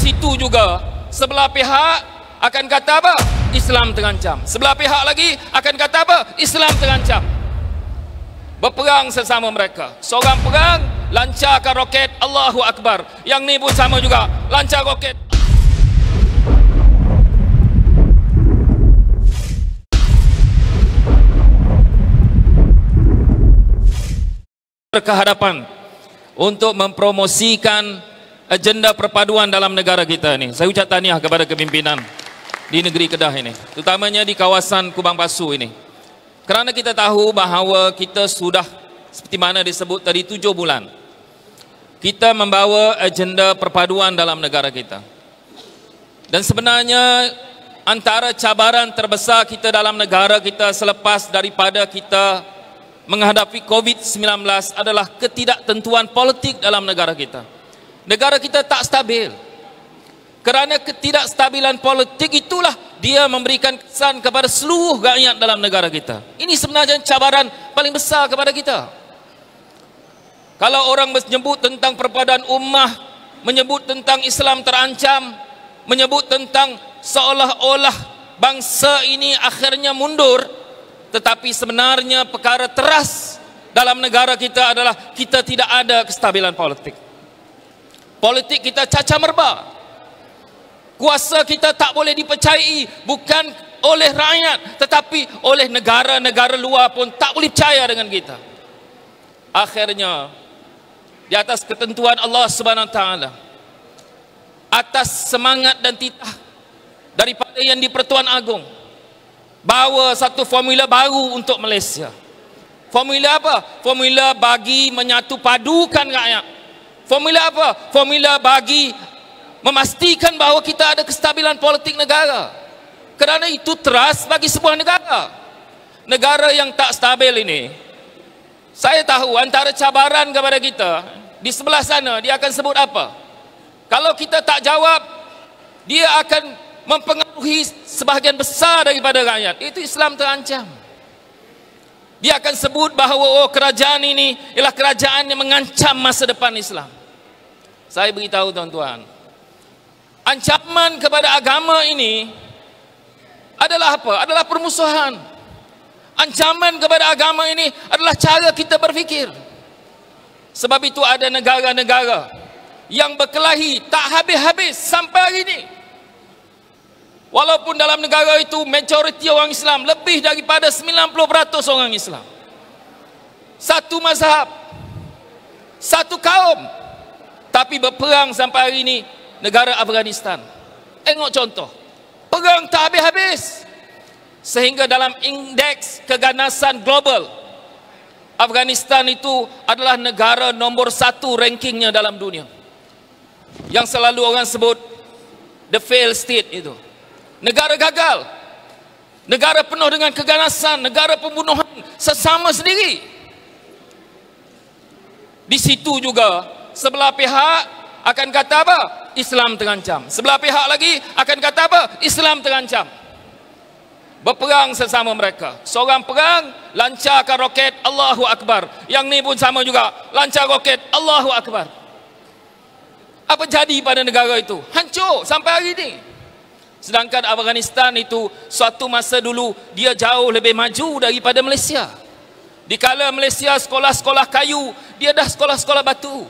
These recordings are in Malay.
situ juga sebelah pihak akan kata apa? Islam terancam. Sebelah pihak lagi akan kata apa? Islam terancam. Berperang sesama mereka. Seorang perang lancarkan roket Allahu Akbar. Yang ni pun sama juga, lancar roket Berkehadapan untuk mempromosikan agenda perpaduan dalam negara kita ini. Saya ucap tahniah kepada kepimpinan di negeri Kedah ini, terutamanya di kawasan Kubang Pasu ini. Kerana kita tahu bahawa kita sudah seperti mana disebut tadi tujuh bulan kita membawa agenda perpaduan dalam negara kita. Dan sebenarnya antara cabaran terbesar kita dalam negara kita selepas daripada kita menghadapi COVID-19 adalah ketidaktentuan politik dalam negara kita. Negara kita tak stabil. Kerana ketidakstabilan politik itulah dia memberikan kesan kepada seluruh rakyat dalam negara kita. Ini sebenarnya cabaran paling besar kepada kita. Kalau orang menyebut tentang perpaduan ummah, menyebut tentang Islam terancam, menyebut tentang seolah-olah bangsa ini akhirnya mundur, tetapi sebenarnya perkara teras dalam negara kita adalah kita tidak ada kestabilan politik politik kita caca merba kuasa kita tak boleh dipercayai bukan oleh rakyat tetapi oleh negara-negara luar pun tak boleh percaya dengan kita akhirnya di atas ketentuan Allah Subhanahu taala atas semangat dan titah daripada yang di-Pertuan Agong bawa satu formula baru untuk Malaysia formula apa formula bagi menyatu padukan rakyat Formula apa? Formula bagi memastikan bahawa kita ada kestabilan politik negara. Kerana itu teras bagi sebuah negara. Negara yang tak stabil ini, saya tahu antara cabaran kepada kita, di sebelah sana dia akan sebut apa? Kalau kita tak jawab, dia akan mempengaruhi sebahagian besar daripada rakyat. Itu Islam terancam. Dia akan sebut bahawa oh kerajaan ini ialah kerajaan yang mengancam masa depan Islam. Saya beritahu tuan-tuan. Ancaman kepada agama ini adalah apa? Adalah permusuhan. Ancaman kepada agama ini adalah cara kita berfikir. Sebab itu ada negara-negara yang berkelahi tak habis-habis sampai hari ini. Walaupun dalam negara itu majoriti orang Islam lebih daripada 90% orang Islam. Satu mazhab, satu kaum tapi berperang sampai hari ini negara Afghanistan. Tengok contoh. Perang tak habis-habis. Sehingga dalam indeks keganasan global, Afghanistan itu adalah negara nombor satu rankingnya dalam dunia. Yang selalu orang sebut the failed state itu. Negara gagal. Negara penuh dengan keganasan, negara pembunuhan sesama sendiri. Di situ juga sebelah pihak akan kata apa? Islam terancam. Sebelah pihak lagi akan kata apa? Islam terancam. Berperang sesama mereka. Seorang perang lancarkan roket Allahu Akbar. Yang ni pun sama juga, lancar roket Allahu Akbar. Apa jadi pada negara itu? Hancur sampai hari ini. Sedangkan Afghanistan itu suatu masa dulu dia jauh lebih maju daripada Malaysia. Di Dikala Malaysia sekolah-sekolah kayu, dia dah sekolah-sekolah batu.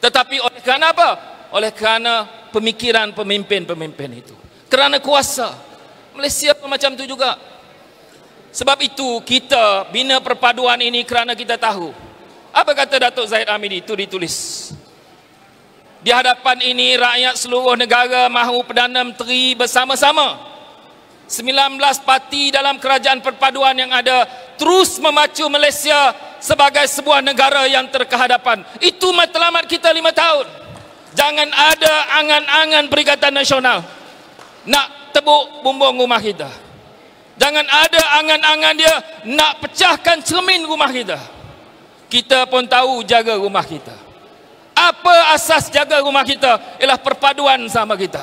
Tetapi oleh kerana apa? Oleh kerana pemikiran pemimpin-pemimpin itu. Kerana kuasa. Malaysia pun macam tu juga. Sebab itu kita bina perpaduan ini kerana kita tahu. Apa kata Datuk Zahid Amin itu ditulis. Di hadapan ini rakyat seluruh negara mahu Perdana Menteri bersama-sama. 19 parti dalam kerajaan perpaduan yang ada terus memacu Malaysia sebagai sebuah negara yang terkehadapan. Itu matlamat kita lima tahun. Jangan ada angan-angan Perikatan Nasional nak tebuk bumbung rumah kita. Jangan ada angan-angan dia nak pecahkan cermin rumah kita. Kita pun tahu jaga rumah kita. Apa asas jaga rumah kita? Ialah perpaduan sama kita.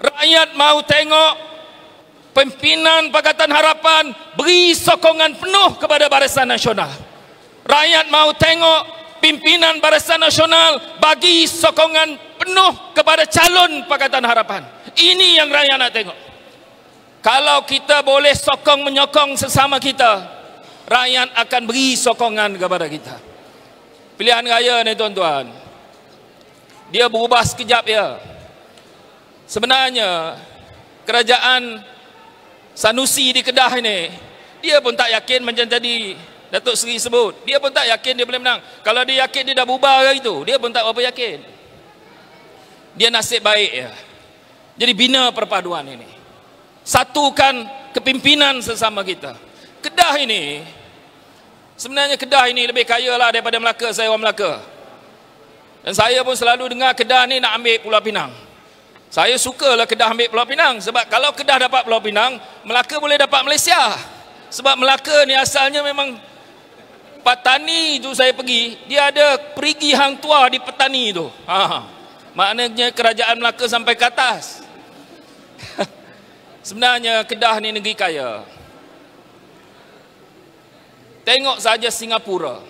Rakyat mau tengok pimpinan Pakatan Harapan beri sokongan penuh kepada Barisan Nasional. Rakyat mahu tengok pimpinan Barisan Nasional bagi sokongan penuh kepada calon Pakatan Harapan. Ini yang rakyat nak tengok. Kalau kita boleh sokong-menyokong sesama kita, rakyat akan beri sokongan kepada kita. Pilihan raya ni tuan-tuan, dia berubah sekejap ya. Sebenarnya, kerajaan Sanusi di Kedah ini dia pun tak yakin macam tadi Datuk Seri sebut dia pun tak yakin dia boleh menang kalau dia yakin dia dah bubar hari itu dia pun tak berapa yakin dia nasib baik ya. jadi bina perpaduan ini satukan kepimpinan sesama kita Kedah ini sebenarnya Kedah ini lebih kaya lah daripada Melaka saya orang Melaka dan saya pun selalu dengar Kedah ni nak ambil Pulau Pinang saya sukalah Kedah ambil Pulau Pinang sebab kalau Kedah dapat Pulau Pinang, Melaka boleh dapat Malaysia. Sebab Melaka ni asalnya memang petani tu saya pergi, dia ada perigi hang tua di petani tu. Ha. ha. Maknanya kerajaan Melaka sampai ke atas. Sebenarnya Kedah ni negeri kaya. Tengok saja Singapura.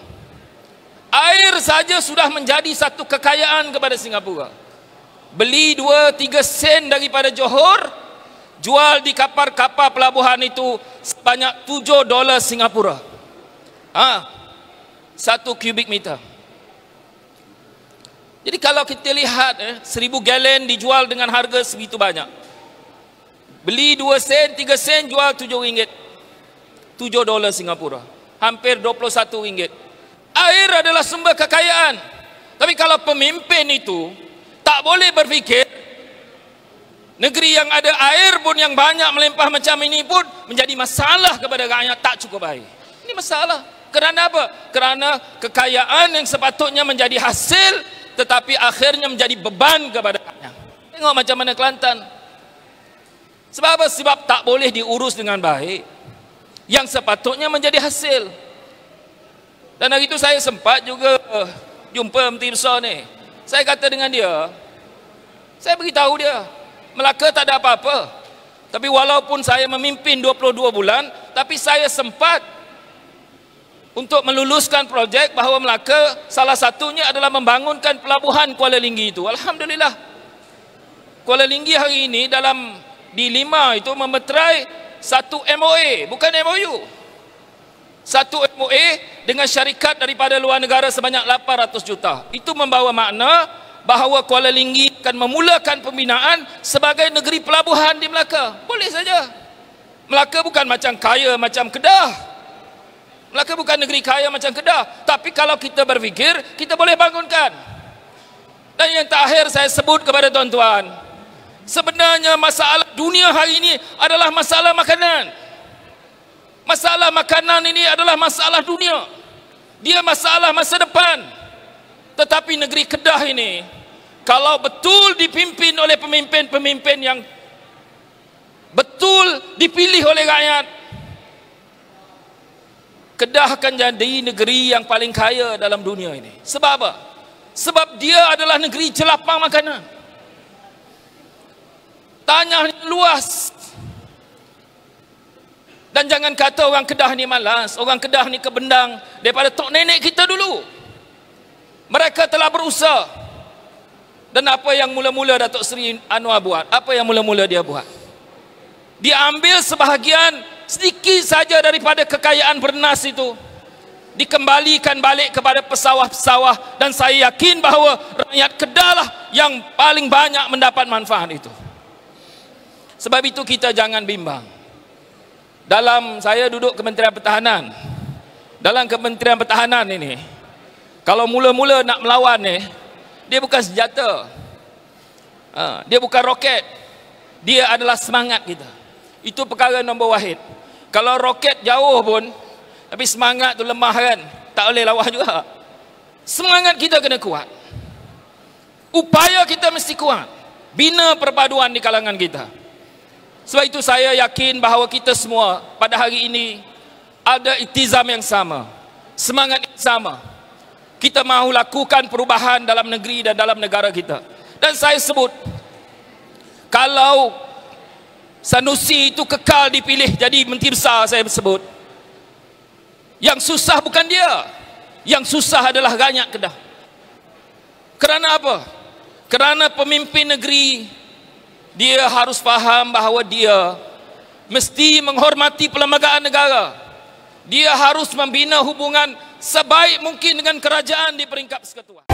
Air saja sudah menjadi satu kekayaan kepada Singapura beli 2 3 sen daripada Johor jual di kapal-kapal pelabuhan itu sebanyak 7 dolar Singapura. Ha. Satu kubik meter. Jadi kalau kita lihat eh, seribu galen dijual dengan harga segitu banyak. Beli dua sen, tiga sen, jual tujuh ringgit. Tujuh dolar Singapura. Hampir dua puluh satu ringgit. Air adalah sumber kekayaan. Tapi kalau pemimpin itu, tak boleh berfikir negeri yang ada air pun yang banyak melimpah macam ini pun menjadi masalah kepada rakyat tak cukup air ini masalah kerana apa? kerana kekayaan yang sepatutnya menjadi hasil tetapi akhirnya menjadi beban kepada rakyat tengok macam mana Kelantan sebab apa? sebab tak boleh diurus dengan baik yang sepatutnya menjadi hasil dan hari itu saya sempat juga eh, jumpa Menteri Besar ni saya kata dengan dia, saya beritahu dia, Melaka tak ada apa-apa. Tapi walaupun saya memimpin 22 bulan, tapi saya sempat untuk meluluskan projek bahawa Melaka salah satunya adalah membangunkan pelabuhan Kuala Linggi itu. Alhamdulillah. Kuala Linggi hari ini dalam di lima itu memeterai satu MOA, bukan MOU. Satu MOA dengan syarikat daripada luar negara sebanyak 800 juta. Itu membawa makna bahawa Kuala Linggi akan memulakan pembinaan sebagai negeri pelabuhan di Melaka. Boleh saja. Melaka bukan macam kaya macam Kedah. Melaka bukan negeri kaya macam Kedah. Tapi kalau kita berfikir, kita boleh bangunkan. Dan yang terakhir saya sebut kepada tuan-tuan. Sebenarnya masalah dunia hari ini adalah masalah makanan. Masalah makanan ini adalah masalah dunia. Dia masalah masa depan. Tetapi negeri Kedah ini, kalau betul dipimpin oleh pemimpin-pemimpin yang betul dipilih oleh rakyat Kedah akan jadi negeri yang paling kaya dalam dunia ini sebab apa? sebab dia adalah negeri celapang makanan tanah luas dan jangan kata orang Kedah ni malas orang Kedah ni kebendang daripada tok nenek kita dulu mereka telah berusaha dan apa yang mula-mula Datuk Seri Anwar buat? Apa yang mula-mula dia buat? Dia ambil sebahagian sedikit saja daripada kekayaan bernas itu dikembalikan balik kepada pesawah-pesawah dan saya yakin bahawa rakyat kedalah yang paling banyak mendapat manfaat itu. Sebab itu kita jangan bimbang. Dalam saya duduk Kementerian Pertahanan. Dalam Kementerian Pertahanan ini kalau mula-mula nak melawan ni dia bukan senjata. Ha, dia bukan roket. Dia adalah semangat kita. Itu perkara nombor wahid. Kalau roket jauh pun, tapi semangat tu lemah kan? Tak boleh lawan juga. Semangat kita kena kuat. Upaya kita mesti kuat. Bina perpaduan di kalangan kita. Sebab itu saya yakin bahawa kita semua pada hari ini ada itizam yang sama. Semangat yang sama kita mahu lakukan perubahan dalam negeri dan dalam negara kita. Dan saya sebut, kalau Sanusi itu kekal dipilih jadi Menteri Besar saya sebut, yang susah bukan dia, yang susah adalah banyak Kedah. Kerana apa? Kerana pemimpin negeri, dia harus faham bahawa dia mesti menghormati perlembagaan negara. Dia harus membina hubungan sebaik mungkin dengan kerajaan di peringkat seketua.